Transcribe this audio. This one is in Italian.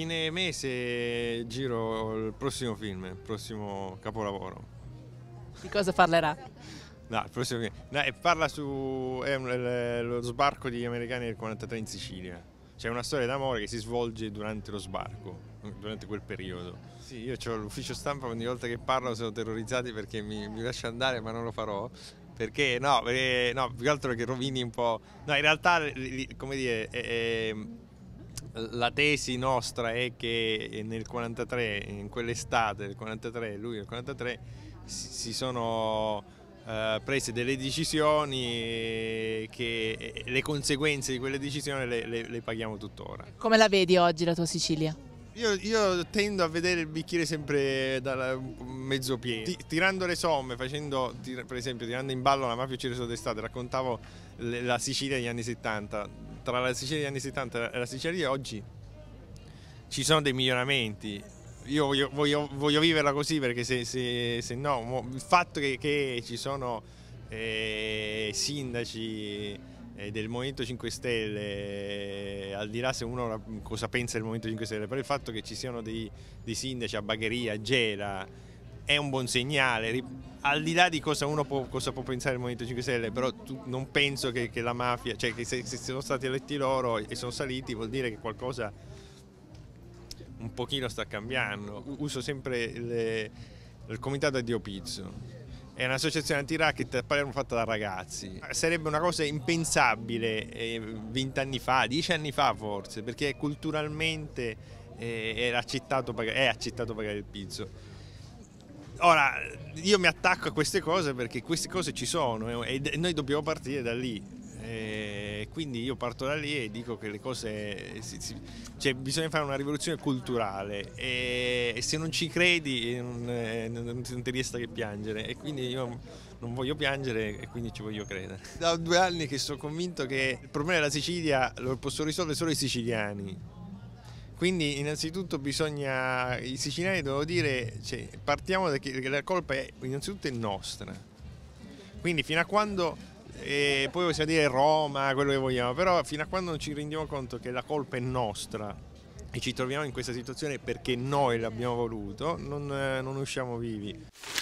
fine mese giro il prossimo film, il prossimo capolavoro. Di cosa parlerà? No, il prossimo film. No, parla su eh, lo sbarco degli americani del 43 in Sicilia. C'è una storia d'amore che si svolge durante lo sbarco, durante quel periodo. Sì, io ho l'ufficio stampa, ogni volta che parlo sono terrorizzati perché mi, mi lascia andare, ma non lo farò perché no, perché, no più che altro che rovini un po'. No, in realtà, come dire, è, è, la tesi nostra è che nel 43, in quell'estate del 43, lui del 43, si sono eh, prese delle decisioni che eh, le conseguenze di quelle decisioni le, le, le paghiamo tuttora. Come la vedi oggi la tua Sicilia? Io, io, tendo a vedere il bicchiere sempre mezzo pieno. Ti, tirando le somme, facendo, per esempio, tirando in ballo la mafia uccisa d'estate, raccontavo la Sicilia degli anni 70 tra la Sicilia degli anni 70 e la Sicilia di oggi ci sono dei miglioramenti. Io voglio, voglio, voglio viverla così perché se, se, se no, il fatto che, che ci sono eh, sindaci eh, del Movimento 5 Stelle, eh, al di là se uno cosa pensa del Movimento 5 Stelle, però il fatto che ci siano dei, dei sindaci a Bagheria, a Gela, è un buon segnale. Al di là di cosa uno può, cosa può pensare il Movimento 5 Stelle, però non penso che, che, la mafia, cioè che se, se sono stati eletti loro e sono saliti vuol dire che qualcosa un pochino sta cambiando. Uso sempre le, il comitato Addio Pizzo. È un'associazione anti-racket a Palermo fatta da ragazzi. Sarebbe una cosa impensabile eh, fa, dieci anni fa forse, perché culturalmente eh, accettato, è accettato pagare il pizzo. Ora, io mi attacco a queste cose perché queste cose ci sono e eh, noi dobbiamo partire da lì. E eh, quindi io parto da lì e dico che le cose eh, cioè bisogna fare una rivoluzione culturale e, se non ci credi non, non ti resta che piangere e quindi io non voglio piangere e quindi ci voglio credere. Da due anni che sono convinto che il problema della Sicilia lo possono risolvere solo i siciliani quindi innanzitutto bisogna, i siciliani devono dire, cioè, partiamo da che la colpa è innanzitutto è nostra. Quindi fino a quando, eh, poi possiamo dire Roma, quello che vogliamo, però fino a quando non ci rendiamo conto che la colpa è nostra e ci troviamo in questa situazione perché noi l'abbiamo voluto, non, non usciamo vivi.